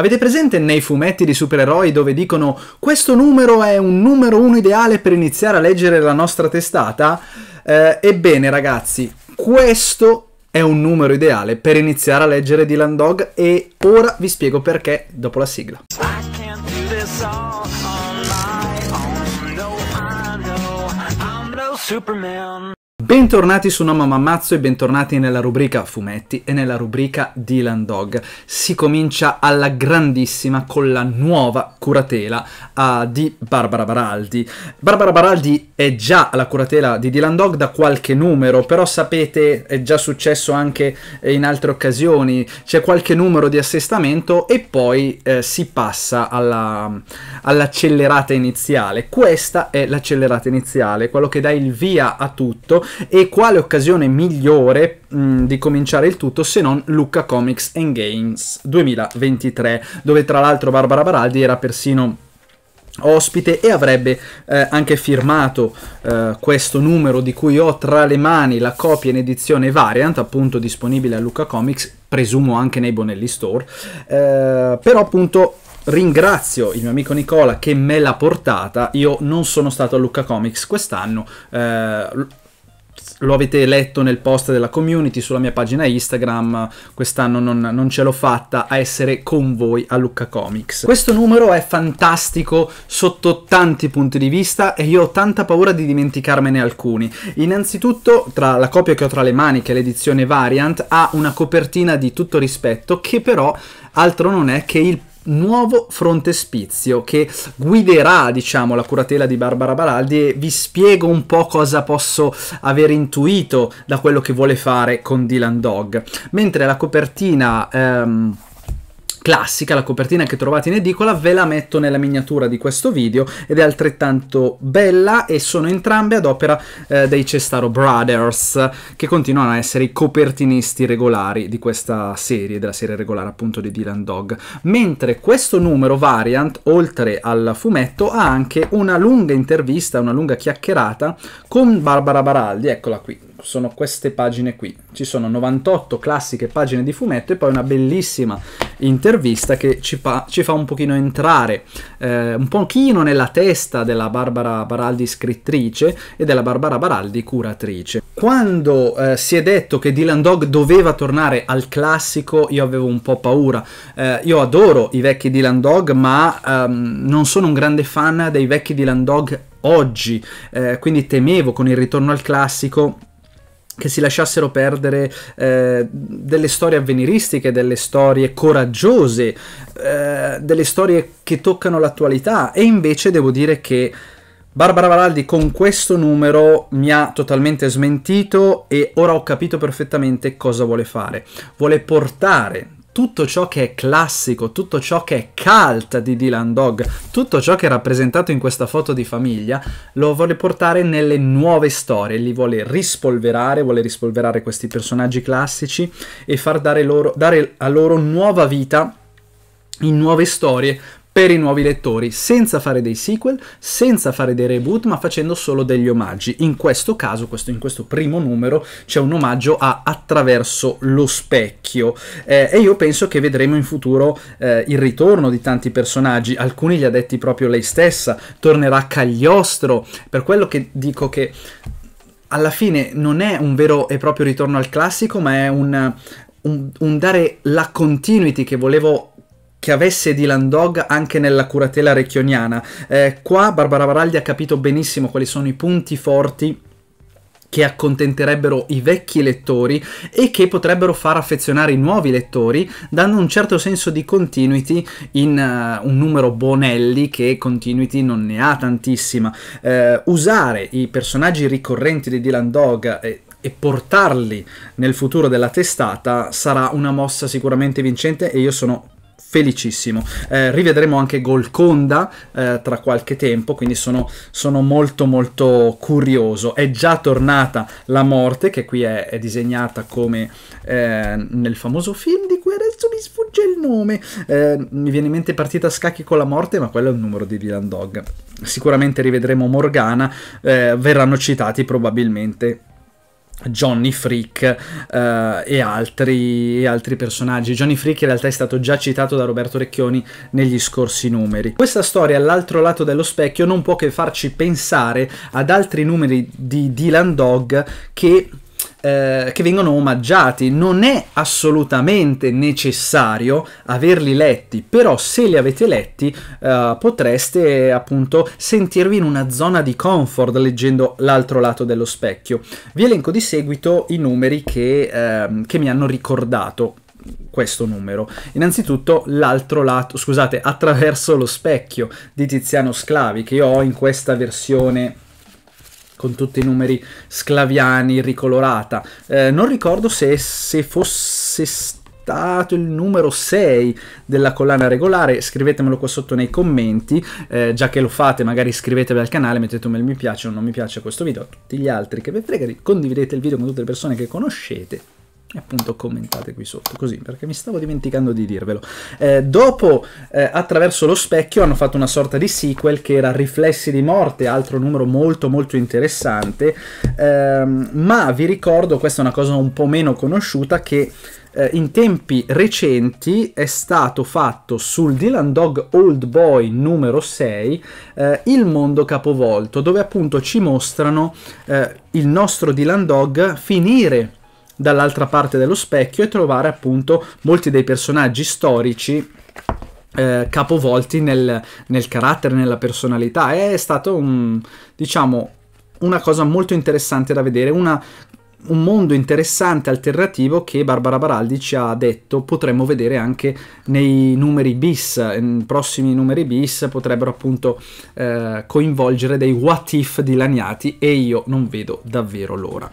Avete presente nei fumetti di supereroi dove dicono questo numero è un numero uno ideale per iniziare a leggere la nostra testata? Eh, ebbene ragazzi, questo è un numero ideale per iniziare a leggere Dylan Dog e ora vi spiego perché dopo la sigla. Superman. Bentornati su No Mamma e bentornati nella rubrica fumetti e nella rubrica Dylan Dog. Si comincia alla grandissima con la nuova curatela uh, di Barbara Baraldi. Barbara Baraldi è già la curatela di Dylan Dog da qualche numero, però sapete è già successo anche eh, in altre occasioni, c'è qualche numero di assestamento e poi eh, si passa all'accellerata all iniziale. Questa è l'accelerata iniziale, quello che dà il via a tutto e quale occasione migliore mh, mm, di cominciare il tutto se non Lucca Comics and Games 2023, dove tra l'altro Barbara Baraldi era persino ospite e avrebbe eh, anche firmato eh, questo numero di cui ho tra le mani la copia in edizione variant appunto disponibile a Luca Comics presumo anche nei Bonelli Store eh, però appunto ringrazio il mio amico Nicola che me l'ha portata. Io non sono stato a Lucca Comics quest'anno, eh, lo avete letto nel post della community sulla mia pagina Instagram, quest'anno non, non, ce l'ho fatta a essere con voi a Lucca Comics. Questo numero è fantastico sotto tanti punti di vista e io ho tanta paura di dimenticarmene alcuni. Innanzitutto, tra la copia che ho tra le mani, che è l'edizione Variant, ha una copertina di tutto rispetto che però altro non è che il nuovo frontespizio che guiderà diciamo la curatela di Barbara Baraldi e vi spiego un po' cosa posso aver intuito da quello che vuole fare con Dylan Dog mentre la copertina ehm, classica, la copertina che trovate in edicola, ve la metto nella miniatura di questo video ed è altrettanto bella e sono entrambe ad opera eh, dei Cestaro Brothers che continuano a essere i copertinisti regolari di questa serie, della serie regolare appunto di Dylan Dog. Mentre questo numero Variant, oltre al fumetto, ha anche una lunga intervista, una lunga chiacchierata con Barbara Baraldi, eccola qui, sono queste pagine qui. Ci sono 98 classiche pagine di fumetto e poi una bellissima intervista che ci, fa, ci fa un pochino entrare eh, un pochino nella testa della Barbara Baraldi scrittrice e della Barbara Baraldi curatrice. Quando eh, si è detto che Dylan Dog doveva tornare al classico, io avevo un po' paura. Eh, io adoro i vecchi Dylan Dog, ma ehm, non sono un grande fan dei vecchi Dylan Dog oggi, eh, quindi temevo con il ritorno al classico che si lasciassero perdere eh, delle storie avveniristiche, delle storie coraggiose, eh, delle storie che toccano l'attualità e invece devo dire che Barbara Valaldi con questo numero mi ha totalmente smentito e ora ho capito perfettamente cosa vuole fare. Vuole portare tutto ciò che è classico, tutto ciò che è cult di Dylan Dog, tutto ciò che è rappresentato in questa foto di famiglia, lo vuole portare nelle nuove storie, li vuole rispolverare, vuole rispolverare questi personaggi classici e far dare, loro, dare a loro nuova vita in nuove storie per i nuovi lettori, senza fare dei sequel, senza fare dei reboot, ma facendo solo degli omaggi. In questo caso, questo, in questo primo numero, c'è un omaggio a Attraverso lo specchio eh, e io penso che vedremo in futuro eh, il ritorno di tanti personaggi, alcuni li ha detti proprio lei stessa, tornerà Cagliostro, per quello che dico che alla fine non è un vero e proprio ritorno al classico, ma è un, un, un, dare la continuity che volevo che avesse Dylan Dog anche nella curatela recchioniana. Eh, qua Barbara Baraldi ha capito benissimo quali sono i punti forti che accontenterebbero i vecchi lettori e che potrebbero far affezionare i nuovi lettori, dando un certo senso di continuity in uh, un numero Bonelli che continuity non ne ha tantissima. Eh, usare i personaggi ricorrenti di Dylan Dog eh, e portarli nel futuro della testata sarà una mossa sicuramente vincente e io sono felicissimo. Eh, rivedremo anche Golconda eh, tra qualche tempo, quindi sono, sono, molto molto curioso. È già tornata la morte, che qui è, è disegnata come eh, nel famoso film di cui adesso mi sfugge il nome. Eh, mi viene in mente partita a scacchi con la morte, ma quello è un numero di Dylan Dog. Sicuramente rivedremo Morgana, eh, verranno citati probabilmente Johnny Freak eh, e, altri, e, altri, personaggi. Johnny Freak in realtà è stato già citato da Roberto Recchioni negli scorsi numeri. Questa storia all'altro lato dello specchio non può che farci pensare ad altri numeri di Dylan Dog che eh, che vengono omaggiati. Non è assolutamente necessario averli letti, però se li avete letti eh, potreste appunto sentirvi in una zona di comfort leggendo l'altro lato dello specchio. Vi elenco di seguito i numeri che, eh, che mi hanno ricordato questo numero. Innanzitutto l'altro lato, scusate, attraverso lo specchio di Tiziano Sclavi che ho in questa versione con tutti i numeri sclaviani, ricolorata. Eh, non ricordo se, se fosse stato il numero 6 della collana regolare, scrivetemelo qua sotto nei commenti, eh, già che lo fate magari iscrivetevi al canale, mettetemi il mi piace o non mi piace a questo video, a tutti gli altri che vi frega, condividete il video con tutte le persone che conoscete e appunto commentate qui sotto così perché mi stavo dimenticando di dirvelo eh, dopo eh, attraverso lo specchio hanno fatto una sorta di sequel che era riflessi di morte altro numero molto molto interessante ehm, ma vi ricordo questa è una cosa un po' meno conosciuta che eh, in tempi recenti è stato fatto sul Dylan Dog Old Boy numero 6 eh, il mondo capovolto dove appunto ci mostrano eh, il nostro Dylan Dog finire dall'altra parte dello specchio e trovare appunto molti dei personaggi storici eh, capovolti nel, nel, carattere, nella personalità. È stato un, diciamo, una cosa molto interessante da vedere, una un mondo interessante, alternativo, che Barbara Baraldi ci ha detto potremmo vedere anche nei numeri bis, i prossimi numeri bis potrebbero appunto eh, coinvolgere dei what if dilaniati e io non vedo davvero l'ora.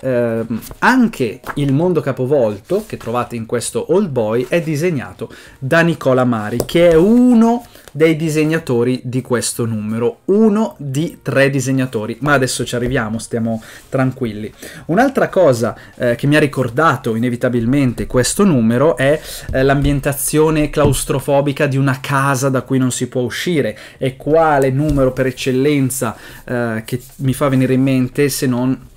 Eh, anche il mondo capovolto che trovate in questo Old Boy è disegnato da Nicola Mari, che è uno dei disegnatori di questo numero. Uno di tre disegnatori, ma adesso ci arriviamo, stiamo tranquilli. Un'altra cosa eh, che mi ha ricordato inevitabilmente questo numero è eh, l'ambientazione claustrofobica di una casa da cui non si può uscire. E quale numero per eccellenza eh, che mi fa venire in mente se non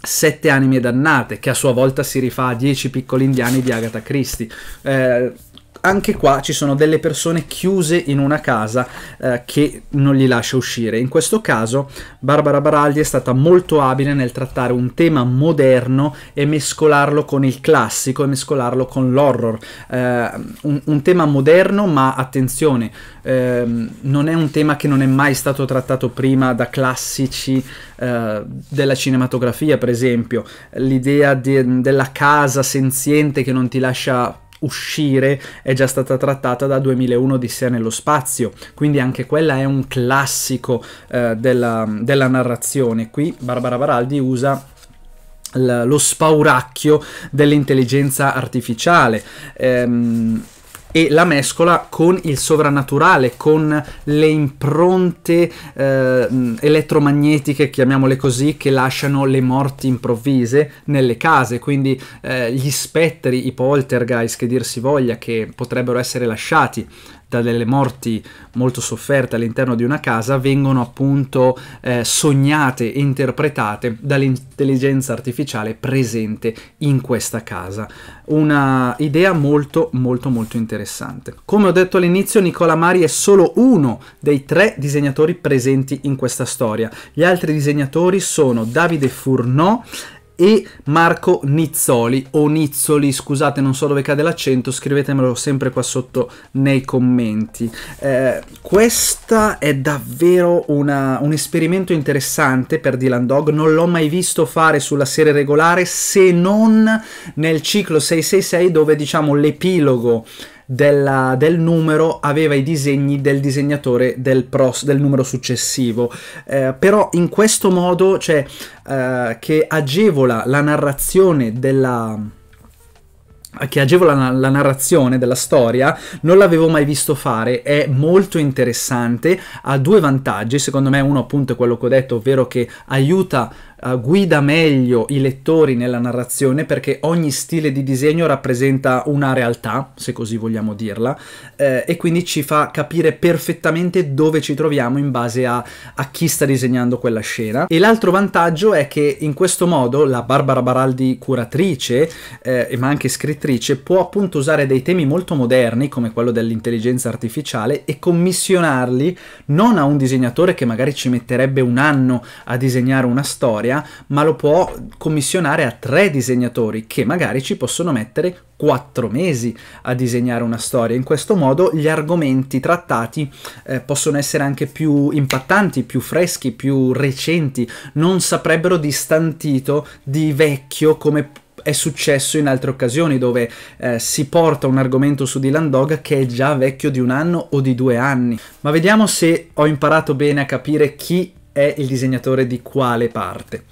Sette anime dannate, che a sua volta si rifà a Dieci piccoli indiani di Agatha Christie. Eh, anche qua ci sono delle persone chiuse in una casa eh, che non li lascia uscire. In questo caso Barbara Baraldi è stata molto abile nel trattare un tema moderno e mescolarlo con il classico e mescolarlo con l'horror. Eh, un, un, tema moderno, ma attenzione, ehm, non è un tema che non è mai stato trattato prima da classici eh, della cinematografia, per esempio. L'idea de, della casa senziente che non ti lascia uscire è già stata trattata da 2001 Odissea nello spazio, quindi anche quella è un classico eh, della, della narrazione. Qui Barbara Baraldi usa lo spauracchio dell'intelligenza artificiale. Ehm, e la mescola con il sovrannaturale, con le impronte eh, elettromagnetiche, chiamiamole così, che lasciano le morti improvvise nelle case, quindi eh, gli spettri, i poltergeist che dir si voglia, che potrebbero essere lasciati da delle morti molto sofferte all'interno di una casa vengono appunto eh, sognate e interpretate dall'intelligenza artificiale presente in questa casa. Una idea molto molto molto interessante. Come ho detto all'inizio Nicola Mari è solo uno dei tre disegnatori presenti in questa storia. Gli altri disegnatori sono Davide Fourneau, e Marco Nizzoli o Nizzoli, scusate non so dove cade l'accento, scrivetemelo sempre qua sotto nei commenti. Eh, questa è davvero una, un esperimento interessante per Dylan Dog, non l'ho mai visto fare sulla serie regolare se non nel ciclo 666 dove diciamo l'epilogo della, del numero aveva i disegni del disegnatore del, pros, del numero successivo. Eh, però in questo modo, cioè, eh, che agevola la narrazione della che agevola la narrazione della storia, non l'avevo mai visto fare, è molto interessante, ha due vantaggi, secondo me uno appunto è quello che ho detto, ovvero che aiuta eh, guida meglio i lettori nella narrazione perché ogni stile di disegno rappresenta una realtà, se così vogliamo dirla, eh, e quindi ci fa capire perfettamente dove ci troviamo in base a, a chi sta disegnando quella scena. E l'altro vantaggio è che in questo modo la Barbara Baraldi curatrice, eh, ma anche scrittrice, può appunto usare dei temi molto moderni come quello dell'intelligenza artificiale e commissionarli non a un disegnatore che magari ci metterebbe un anno a disegnare una storia, un'area, ma lo può commissionare a tre disegnatori che magari ci possono mettere quattro mesi a disegnare una storia. In questo modo gli argomenti trattati eh, possono essere anche più impattanti, più freschi, più recenti, non saprebbero di stantito, di vecchio come è successo in altre occasioni dove eh, si porta un argomento su Dylan Dog che è già vecchio di un anno o di due anni. Ma vediamo se ho imparato bene a capire chi è il disegnatore di quale parte.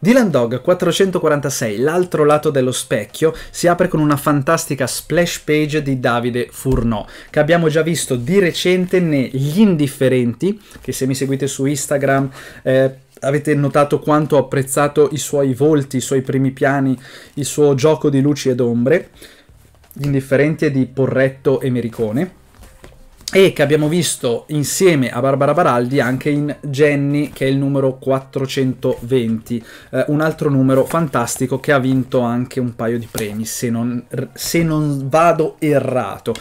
Dylan Dog 446, l'altro lato dello specchio, si apre con una fantastica splash page di Davide Fourneau, che abbiamo già visto di recente ne Gli Indifferenti, che se mi seguite su Instagram eh, avete notato quanto ho apprezzato i suoi volti, i suoi primi piani, il suo gioco di luci ed ombre. Gli Indifferenti è di Porretto e Mericone e che abbiamo visto insieme a Barbara Baraldi anche in Jenny che è il numero 420 eh, un altro numero fantastico che ha vinto anche un paio di premi se non, se non vado errato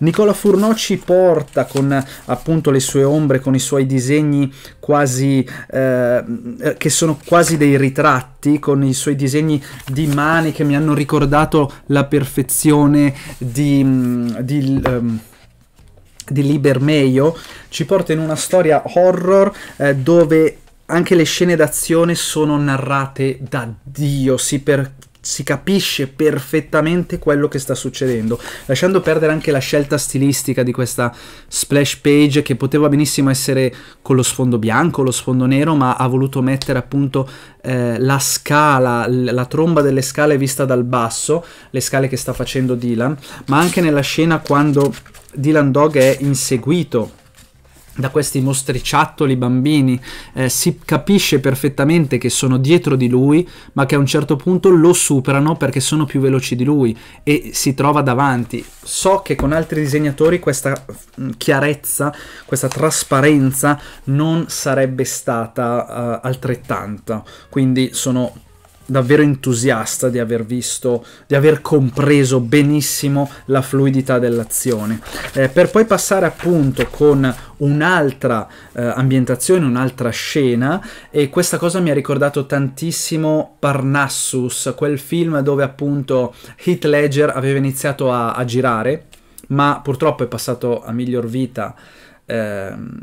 Nicola Furnò ci porta con appunto le sue ombre con i suoi disegni quasi eh, che sono quasi dei ritratti con i suoi disegni di mani che mi hanno ricordato la perfezione di, mm, di um, di Liber Meio ci porta in una storia horror eh, dove anche le scene d'azione sono narrate da Dio, si per si capisce perfettamente quello che sta succedendo, lasciando perdere anche la scelta stilistica di questa splash page che poteva benissimo essere con lo sfondo bianco, lo sfondo nero, ma ha voluto mettere appunto eh, la scala, la tromba delle scale vista dal basso, le scale che sta facendo Dylan, ma anche nella scena quando Dylan Dog è inseguito da questi mostriciattoli bambini eh, si capisce perfettamente che sono dietro di lui ma che a un certo punto lo superano perché sono più veloci di lui e si trova davanti so che con altri disegnatori questa mm, chiarezza questa trasparenza non sarebbe stata uh, altrettanta quindi sono davvero entusiasta di aver visto, di aver compreso benissimo la fluidità dell'azione, eh, per poi passare appunto con un'altra eh, ambientazione, un'altra scena e questa cosa mi ha ricordato tantissimo Parnassus, quel film dove appunto Heath Ledger aveva iniziato a, a girare, ma purtroppo è passato a miglior vita. Ehm,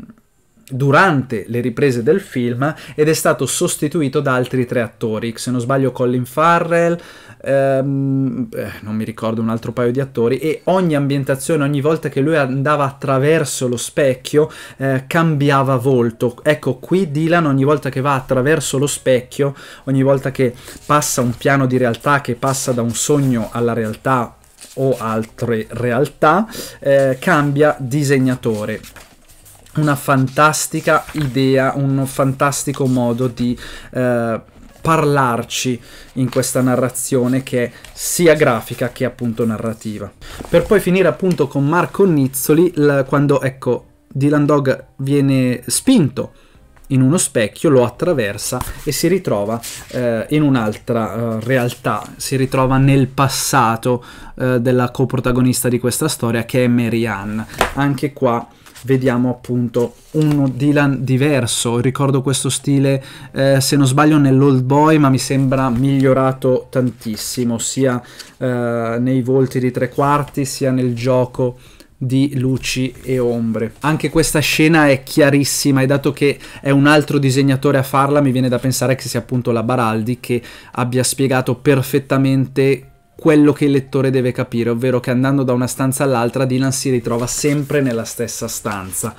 durante le riprese del film ed è stato sostituito da altri tre attori, se non sbaglio Colin Farrell, ehm, eh, non mi ricordo un altro paio di attori, e ogni ambientazione, ogni volta che lui andava attraverso lo specchio, eh, cambiava volto. Ecco, qui Dylan ogni volta che va attraverso lo specchio, ogni volta che passa un piano di realtà, che passa da un sogno alla realtà o altre realtà, eh, cambia disegnatore una fantastica idea, un fantastico modo di eh, parlarci in questa narrazione che è sia grafica che appunto narrativa. Per poi finire appunto con Marco Nizzoli, quando ecco Dylan Dog viene spinto in uno specchio, lo attraversa e si ritrova eh, in un'altra eh, realtà, si ritrova nel passato eh, della coprotagonista di questa storia che è Marianne. Anche qua vediamo appunto uno Dylan diverso. Ricordo questo stile, eh, se non sbaglio, nell'Old Boy, ma mi sembra migliorato tantissimo, sia eh, nei volti di tre quarti, sia nel gioco di luci e ombre. Anche questa scena è chiarissima e dato che è un altro disegnatore a farla mi viene da pensare che sia appunto la Baraldi che abbia spiegato perfettamente quello che il lettore deve capire, ovvero che andando da una stanza all'altra Dylan si ritrova sempre nella stessa stanza.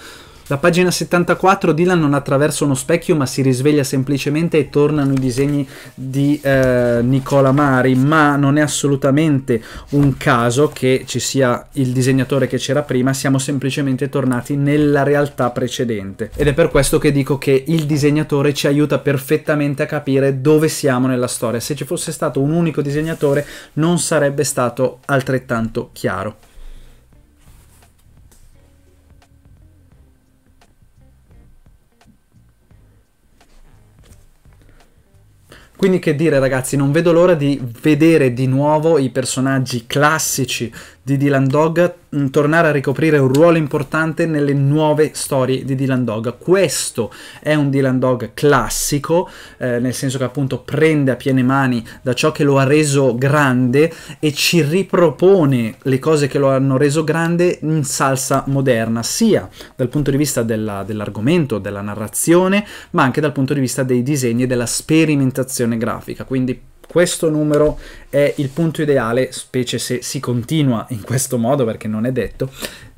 La pagina 74 Dylan non attraversa uno specchio ma si risveglia semplicemente e tornano i disegni di eh, Nicola Mari, ma non è assolutamente un caso che ci sia il disegnatore che c'era prima, siamo semplicemente tornati nella realtà precedente. Ed è per questo che dico che il disegnatore ci aiuta perfettamente a capire dove siamo nella storia. Se ci fosse stato un unico disegnatore non sarebbe stato altrettanto chiaro. Quindi che dire ragazzi, non vedo l'ora di vedere di nuovo i personaggi classici di Dylan Dog Mm, tornare a ricoprire un ruolo importante nelle nuove storie di Dylan Dog. Questo è un Dylan Dog classico, eh, nel senso che appunto prende a piene mani da ciò che lo ha reso grande e ci ripropone le cose che lo hanno reso grande in salsa moderna, sia dal punto di vista dell'argomento, della narrazione, ma anche dal punto di vista dei disegni e della sperimentazione grafica. Quindi questo numero è il punto ideale, specie se si continua in questo modo perché non è detto,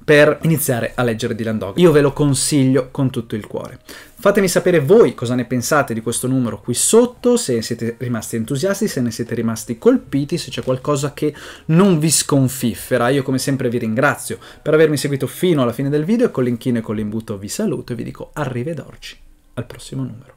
per iniziare a leggere Dylan Dog. Io ve lo consiglio con tutto il cuore. Fatemi sapere voi cosa ne pensate di questo numero qui sotto, se siete rimasti entusiasti, se ne siete rimasti colpiti, se c'è qualcosa che non vi sconfiffera. Io come sempre vi ringrazio per avermi seguito fino alla fine del video e con l'inchino e con l'imbuto vi saluto e vi dico arrivederci al prossimo numero.